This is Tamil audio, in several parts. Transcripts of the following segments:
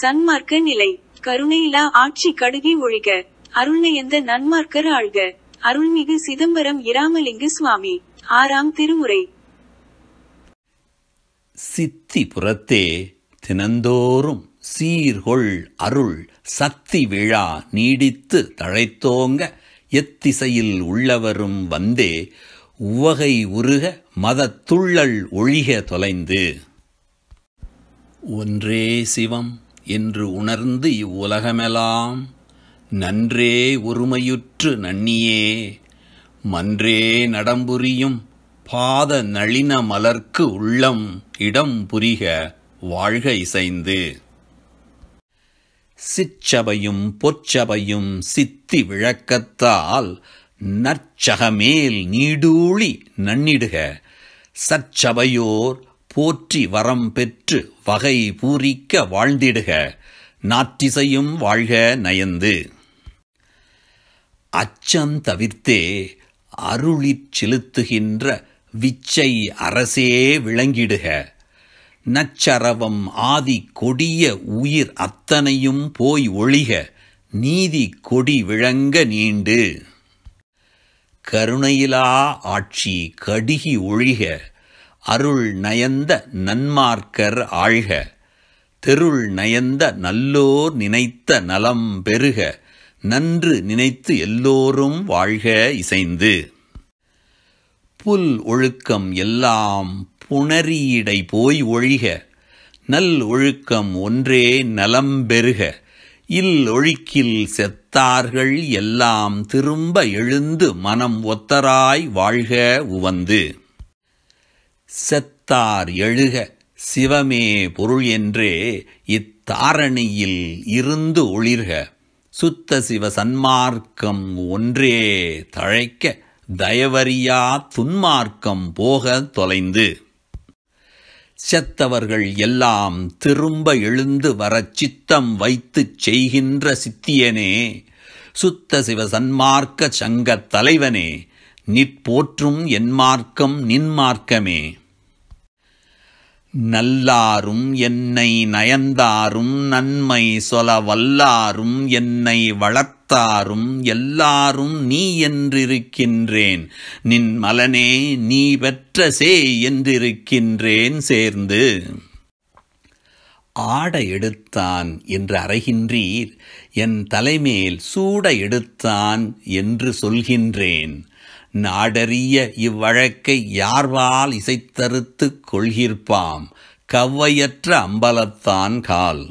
சன்மார்க்க நிலை கருணையிலா ஆட்சி கடுகி ஒழிக அருள்நயந்த நன்மார்க்கர் ஆழ்க அருள்மிகு சிதம்பரம் இராமலிங்க சுவாமி ஆறாம் திருமுறை சித்தி புறத்தே தினந்தோறும் சீர்கொள் அருள் சக்தி விழா நீடித்து தழைத்தோங்க எத்திசையில் உள்ளவரும் வந்தே உவகை உருக மதத்துள்ளல் ஒழிக தொலைந்து ஒன்றே சிவம் என்று உணர்ந்து இவ்வுலகமெலாம் நன்றே ஒருமையுற்று நன்னியே மன்றே நடம்புரியும் பாத நளின மலர்க்கு உள்ளம் இடம் புரிக வாழ்க இசைந்து சிச்சபையும் பொச்சபையும் சித்தி விளக்கத்தால் நற்சகமேல் நீடூழி நன்னிடுக சச்சபையோர் போற்றி வரம் பெற்று வகை பூரிக்க வாழ்ந்திடுக நாற்றிசையும் வாழ்க நயந்து அச்சம் தவிர்த்தே அருளிற் செலுத்துகின்ற விச்சை அரசே விளங்கிடுக நச்சரவம் ஆதி கொடிய உயிர் அத்தனையும் போய் ஒழிக நீதி கொடி விளங்க நீண்டு கருணையிலா ஆட்சி கடுகி ஒழிக அருள் நயந்த நன்மார்க்கர் ஆழ்க தெருள் நயந்த நல்லோர் நினைத்த நலம் பெருக நன்று நினைத்து எல்லோரும் வாழ்க இசைந்து புல் ஒழுக்கம் எல்லாம் புணரியடை போய் ஒழிக நல் ஒழுக்கம் ஒன்றே நலம் பெருக இல் ஒழுக்கில் செத்தார்கள் எல்லாம் திரும்ப எழுந்து மனம் ஒத்தராய் வாழ்க உவந்து செத்தார் எழுக சிவமே பொருள் என்றே இத்தாரணியில் இருந்து ஒளிர்க சுத்த சிவ சன்மார்க்கம் ஒன்றே தழைக்க தயவரியா துன்மார்க்கம் போக தொலைந்து செத்தவர்கள் எல்லாம் திரும்ப எழுந்து வர சித்தம் வைத்துச் செய்கின்ற சித்தியனே சுத்த சிவ சன்மார்க்க சங்கத் தலைவனே நிற்போற்றும் என் மார்க்கம் நின் மார்க்கமே நல்லாரும் என்னை நயந்தாரும் நன்மை சொல வல்லாரும் என்னை வளர்த்தாரும் எல்லாரும் நீ என்றிருக்கின்றேன் நின் மலனே நீ பெற்ற சே என்றிருக்கின்றேன் சேர்ந்து ஆட எடுத்தான் என்று அறைகின்றீர் என் தலைமேல் சூட எடுத்தான் என்று சொல்கின்றேன் நாடறிய இவ்வழக்கை யார்வால் இசைத்தறுத்து கொள்கிற்பாம் கவ்வையற்ற அம்பலத்தான் கால்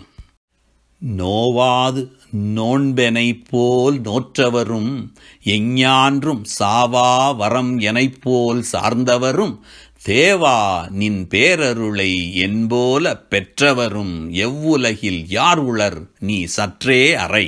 நோவாது நோன்பெனை போல் நோற்றவரும் எஞ்ஞான்றும் சாவா வரம் எனைப் போல் சார்ந்தவரும் தேவா நின் பேரருளை என்போல பெற்றவரும் எவ்வுலகில் யார் உளர் நீ சற்றே அறை